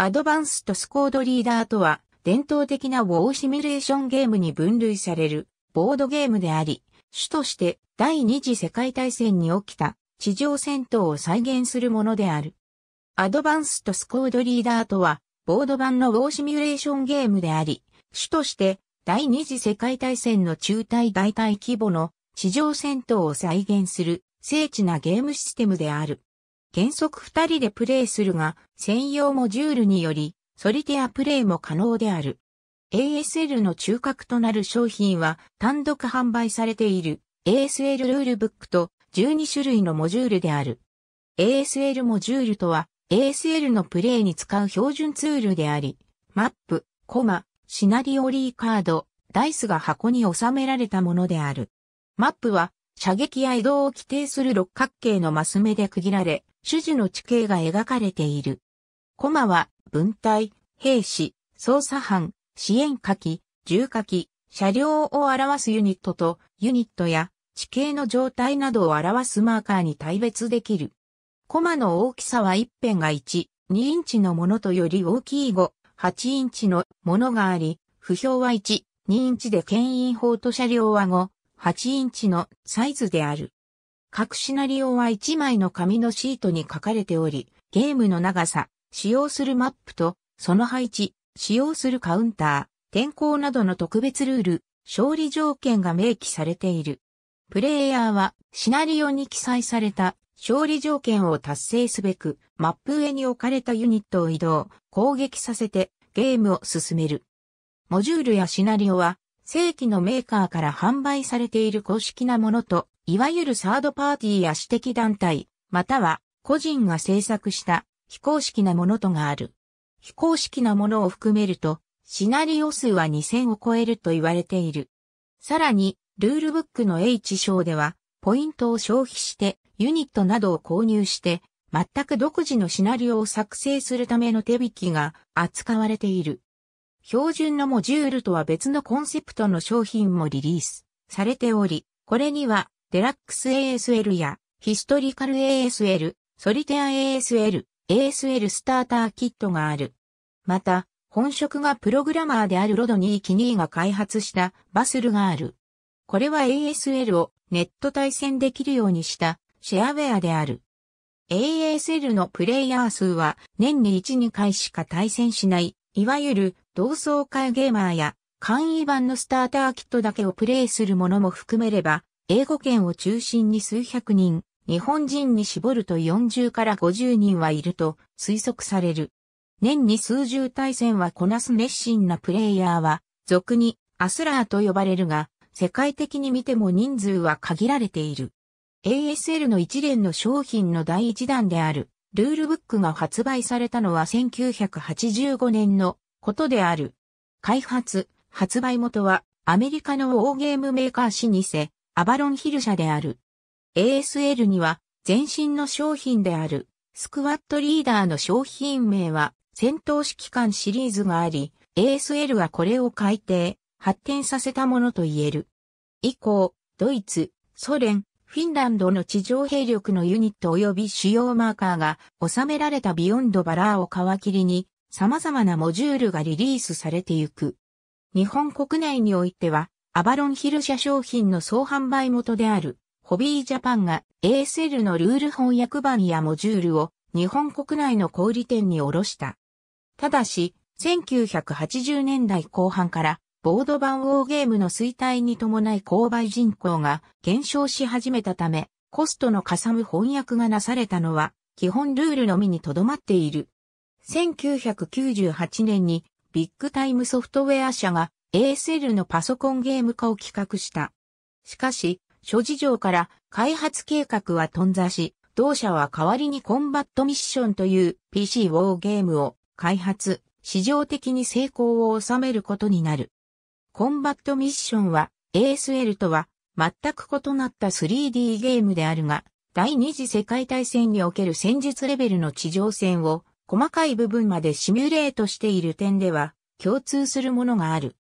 アドバンストスコードリーダーとは、伝統的なウォーシミュレーションゲームに分類される、ボードゲームであり、主として第二次世界大戦に起きた地上戦闘を再現するものである。アドバンストスコードリーダーとは、ボード版のウォーシミュレーションゲームであり、主として第二次世界大戦の中大大体規模の地上戦闘を再現する精緻なゲームシステムである。原則二人でプレイするが、専用モジュールにより、ソリティアプレイも可能である。ASL の中核となる商品は単独販売されている ASL ルールブックと12種類のモジュールである。ASL モジュールとは ASL のプレイに使う標準ツールであり、マップ、コマ、シナリオリーカード、ダイスが箱に収められたものである。マップは射撃や移動を規定する六角形のマス目で区切られ、種々の地形が描かれている。コマは、文体、兵士、捜査班、支援火器、重火器、車両を表すユニットと、ユニットや地形の状態などを表すマーカーに対別できる。コマの大きさは一辺が1、2インチのものとより大きい5、8インチのものがあり、不評は1、2インチで牽引法と車両は5、8インチのサイズである。各シナリオは1枚の紙のシートに書かれており、ゲームの長さ、使用するマップと、その配置、使用するカウンター、天候などの特別ルール、勝利条件が明記されている。プレイヤーはシナリオに記載された勝利条件を達成すべくマップ上に置かれたユニットを移動、攻撃させてゲームを進める。モジュールやシナリオは正規のメーカーから販売されている公式なものといわゆるサードパーティーや私的団体、または個人が制作した非公式なものとがある。非公式なものを含めると、シナリオ数は2000を超えると言われている。さらに、ルールブックの H 章では、ポイントを消費して、ユニットなどを購入して、全く独自のシナリオを作成するための手引きが扱われている。標準のモジュールとは別のコンセプトの商品もリリースされており、これにはデラックス ASL や、ヒストリカル ASL、ソリテア ASL、ASL スターターキットがある。また、本職がプログラマーであるロドニー・キニーが開発したバスルがある。これは ASL をネット対戦できるようにしたシェアウェアである。ASL のプレイヤー数は年に1、2回しか対戦しない、いわゆる同窓会ゲーマーや簡易版のスターターキットだけをプレイするものも含めれば英語圏を中心に数百人、日本人に絞ると40から50人はいると推測される。年に数十対戦はこなす熱心なプレイヤーは、俗にアスラーと呼ばれるが、世界的に見ても人数は限られている。ASL の一連の商品の第一弾である、ルールブックが発売されたのは1985年のことである。開発、発売元はアメリカの大ゲームメーカー老舗、アバロンヒル社である。ASL には前身の商品であるスクワットリーダーの商品名は戦闘指揮官シリーズがあり、ASL はこれを改定、発展させたものと言える。以降、ドイツ、ソ連、フィンランドの地上兵力のユニット及び主要マーカーが収められたビヨンドバラーを皮切りに様々なモジュールがリリースされてゆく。日本国内においてはアバロンヒル社商品の総販売元である、ホビージャパンが ASL のルール翻訳版やモジュールを日本国内の小売店に卸した。ただし、1980年代後半からボード版ウォーゲームの衰退に伴い購買人口が減少し始めたため、コストのかさむ翻訳がなされたのは、基本ルールのみにとどまっている。1998年にビッグタイムソフトウェア社が ASL のパソコンゲーム化を企画した。しかし、諸事情から開発計画は頓挫し、同社は代わりにコンバットミッションという PC ウォーゲームを開発、市場的に成功を収めることになる。コンバットミッションは ASL とは全く異なった 3D ゲームであるが、第二次世界大戦における戦術レベルの地上戦を細かい部分までシミュレートしている点では共通するものがある。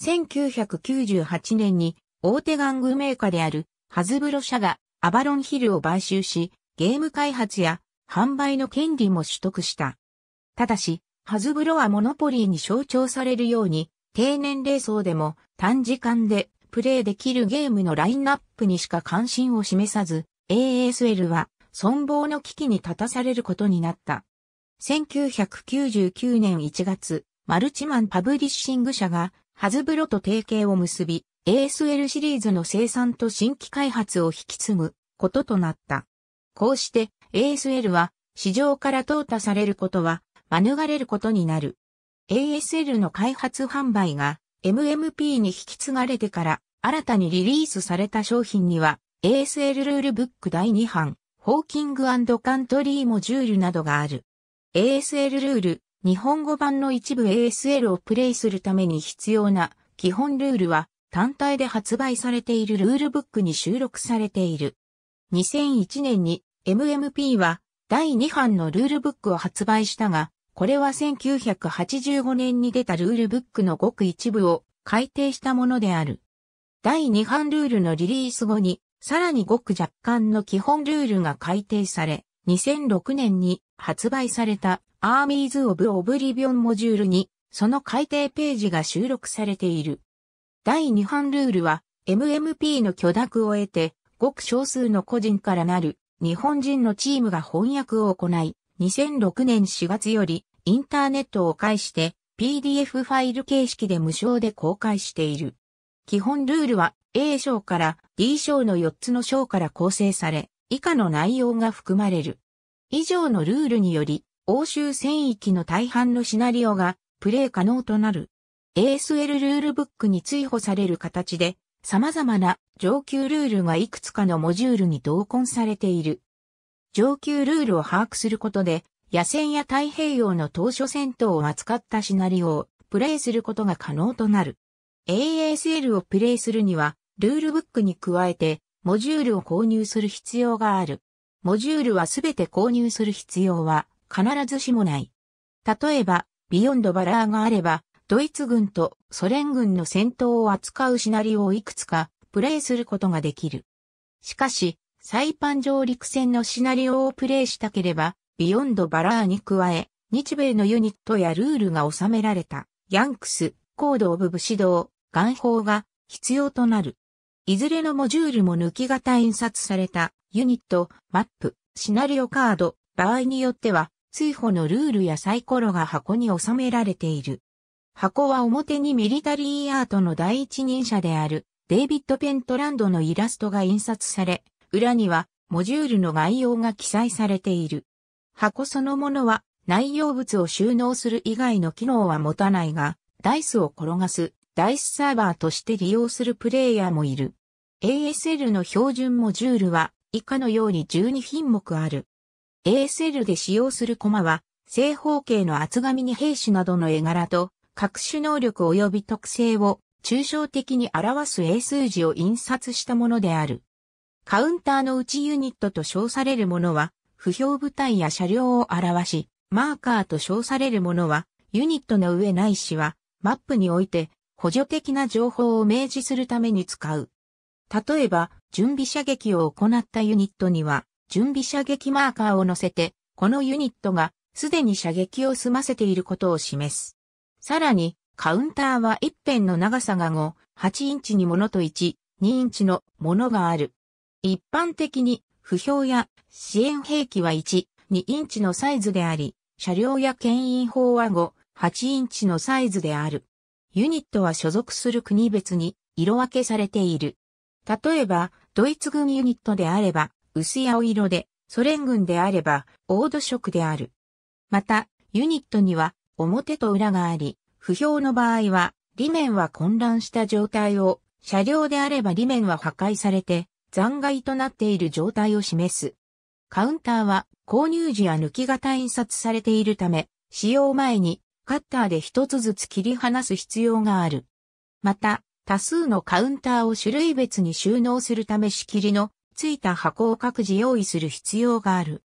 1998年に大手玩具メーカーであるハズブロ社がアバロンヒルを買収し、ゲーム開発や販売の権利も取得した。ただし、ハズブロはモノポリーに象徴されるように、低年齢層でも短時間でプレイできるゲームのラインナップにしか関心を示さず、ASL は存亡の危機に立たされることになった。1999年1月、マルチマンパブリッシング社がハズブロと提携を結び、ASL シリーズの生産と新規開発を引き継ぐこととなった。こうして ASL は市場から淘汰されることは免れることになる。ASL の開発販売が MMP に引き継がれてから新たにリリースされた商品には ASL ルールブック第2版、ホーキングカントリーモジュールなどがある。ASL ルール、日本語版の一部 ASL をプレイするために必要な基本ルールは単体で発売されているルールブックに収録されている。2001年に MMP は第2版のルールブックを発売したが、これは1985年に出たルールブックのごく一部を改定したものである。第2版ルールのリリース後に、さらにごく若干の基本ルールが改定され、2006年に発売されたアーミーズ・オブ・オブリビオンモジュールに、その改訂ページが収録されている。第2版ルールは、MMP の許諾を得て、ごく少数の個人からなる日本人のチームが翻訳を行い、2006年4月よりインターネットを介して PDF ファイル形式で無償で公開している。基本ルールは A 章から D 章の4つの章から構成され、以下の内容が含まれる。以上のルールにより、欧州戦域の大半のシナリオがプレイ可能となる。ASL ルールブックに追放される形で、様々な上級ルールがいくつかのモジュールに同梱されている。上級ルールを把握することで、野戦や太平洋の当初戦闘を扱ったシナリオをプレイすることが可能となる。ASL をプレイするには、ルールブックに加えて、モジュールを購入する必要がある。モジュールはすべて購入する必要は必ずしもない。例えば、ビヨンドバラーがあれば、ドイツ軍とソ連軍の戦闘を扱うシナリオをいくつかプレイすることができる。しかし、サイパン上陸戦のシナリオをプレイしたければ、ビヨンドバラーに加え、日米のユニットやルールが収められた、ヤンクス、コードオブ武士道、ホーが必要となる。いずれのモジュールも抜き型印刷された、ユニット、マップ、シナリオカード、場合によっては、追放のルールやサイコロが箱に収められている。箱は表にミリタリーアートの第一人者であるデイビッド・ペントランドのイラストが印刷され、裏にはモジュールの概要が記載されている。箱そのものは内容物を収納する以外の機能は持たないが、ダイスを転がす、ダイスサーバーとして利用するプレイヤーもいる。ASL の標準モジュールは以下のように12品目ある。ASL で使用するコマは、正方形の厚紙に兵士などの絵柄と、各種能力及び特性を抽象的に表す英数字を印刷したものである。カウンターの内ユニットと称されるものは、不評部隊や車両を表し、マーカーと称されるものは、ユニットの上ないしは、マップにおいて補助的な情報を明示するために使う。例えば、準備射撃を行ったユニットには、準備射撃マーカーを乗せて、このユニットがすでに射撃を済ませていることを示す。さらに、カウンターは一辺の長さが5、8インチにものと1、2インチのものがある。一般的に、不評や支援兵器は1、2インチのサイズであり、車両や牽引砲は5、8インチのサイズである。ユニットは所属する国別に色分けされている。例えば、ドイツ軍ユニットであれば、薄青色で、ソ連軍であれば、黄土色である。また、ユニットには、表と裏があり、不評の場合は、裏面は混乱した状態を、車両であれば裏面は破壊されて、残骸となっている状態を示す。カウンターは、購入時や抜き型印刷されているため、使用前に、カッターで一つずつ切り離す必要がある。また、多数のカウンターを種類別に収納するため仕切りのついた箱を各自用意する必要がある。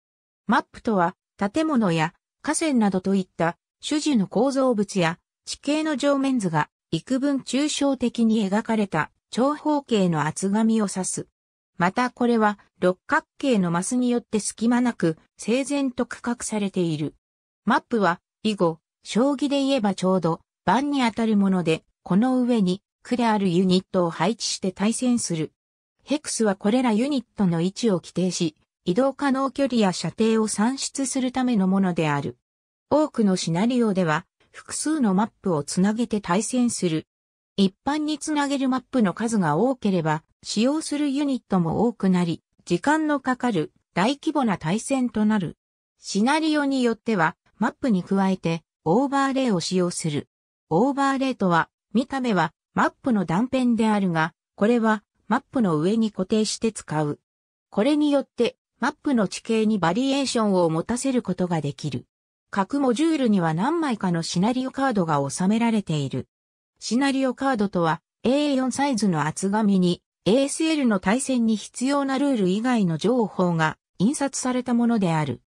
マップとは、建物や河川などといった種樹の構造物や地形の上面図が幾分抽象的に描かれた長方形の厚紙を指す。またこれは六角形のマスによって隙間なく整然と区画されている。マップは以後、将棋で言えばちょうど盤に当たるもので、この上に区であるユニットを配置して対戦するヘクスはこれらユニットの位置を規定し、移動可能距離や射程を算出するためのものである。多くのシナリオでは、複数のマップをつなげて対戦する。一般につなげるマップの数が多ければ、使用するユニットも多くなり、時間のかかる大規模な対戦となる。シナリオによっては、マップに加えて、オーバーレイを使用する。オーバーレイとは、見た目は、マップの断片であるが、これは、マップの上に固定して使う。これによって、マップの地形にバリエーションを持たせることができる。各モジュールには何枚かのシナリオカードが収められている。シナリオカードとは A4 サイズの厚紙に ASL の対戦に必要なルール以外の情報が印刷されたものである。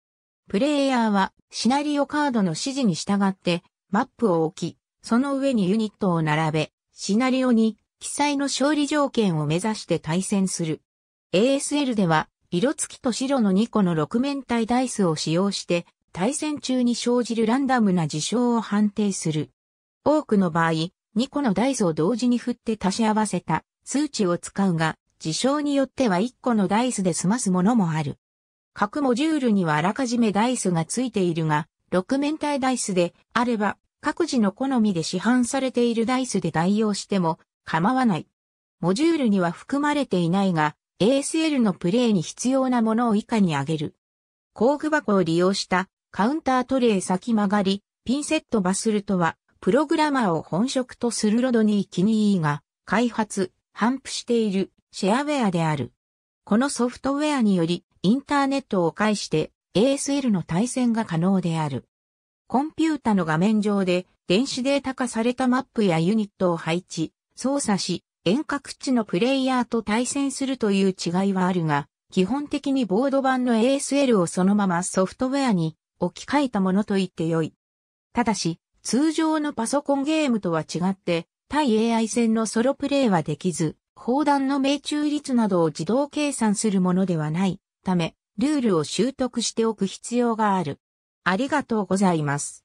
プレイヤーはシナリオカードの指示に従ってマップを置き、その上にユニットを並べ、シナリオに記載の勝利条件を目指して対戦する。ASL では、色付きと白の2個の6面体ダイスを使用して、対戦中に生じるランダムな事象を判定する。多くの場合、2個のダイスを同時に振って足し合わせた数値を使うが、事象によっては1個のダイスで済ますものもある。各モジュールにはあらかじめダイスが付いているが、6面体ダイスであれば、各自の好みで市販されているダイスで代用しても構わない。モジュールには含まれていないが、ASL のプレイに必要なものを以下に挙げる。工具箱を利用したカウンタートレイ先曲がり、ピンセットバスルトは、プログラマーを本職とするロドニー・キニーが、開発、反布しているシェアウェアである。このソフトウェアにより、インターネットを介して ASL の対戦が可能である。コンピュータの画面上で電子データ化されたマップやユニットを配置、操作し、遠隔地のプレイヤーと対戦するという違いはあるが、基本的にボード版の ASL をそのままソフトウェアに置き換えたものと言ってよい。ただし、通常のパソコンゲームとは違って、対 AI 戦のソロプレイはできず、砲弾の命中率などを自動計算するものではないため、ルールを習得しておく必要がある。ありがとうございます。